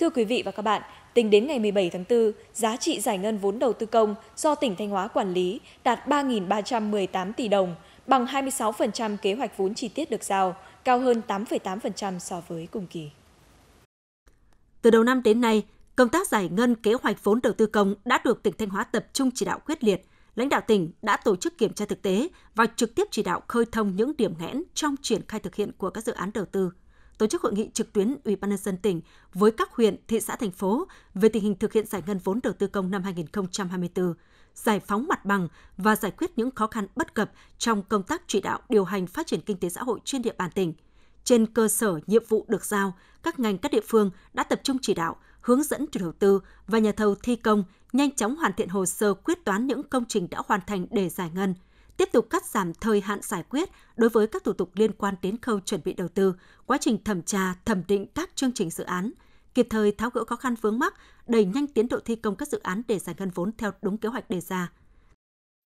Thưa quý vị và các bạn, tính đến ngày 17 tháng 4, giá trị giải ngân vốn đầu tư công do tỉnh Thanh Hóa quản lý đạt 3.318 tỷ đồng, bằng 26% kế hoạch vốn chi tiết được giao, cao hơn 8,8% so với cùng kỳ. Từ đầu năm đến nay, công tác giải ngân kế hoạch vốn đầu tư công đã được tỉnh Thanh Hóa tập trung chỉ đạo quyết liệt. Lãnh đạo tỉnh đã tổ chức kiểm tra thực tế và trực tiếp chỉ đạo khơi thông những điểm nghẽn trong triển khai thực hiện của các dự án đầu tư tổ chức hội nghị trực tuyến Ủy ban nhân dân tỉnh với các huyện, thị xã thành phố về tình hình thực hiện giải ngân vốn đầu tư công năm 2024, giải phóng mặt bằng và giải quyết những khó khăn bất cập trong công tác chỉ đạo điều hành phát triển kinh tế xã hội trên địa bàn tỉnh. Trên cơ sở nhiệm vụ được giao, các ngành các địa phương đã tập trung chỉ đạo, hướng dẫn chủ đầu tư và nhà thầu thi công nhanh chóng hoàn thiện hồ sơ quyết toán những công trình đã hoàn thành để giải ngân – tiếp tục cắt giảm thời hạn giải quyết đối với các thủ tục liên quan đến khâu chuẩn bị đầu tư, quá trình thẩm tra, thẩm định các chương trình dự án, kịp thời tháo gỡ khó khăn vướng mắc, đẩy nhanh tiến độ thi công các dự án để giải ngân vốn theo đúng kế hoạch đề ra.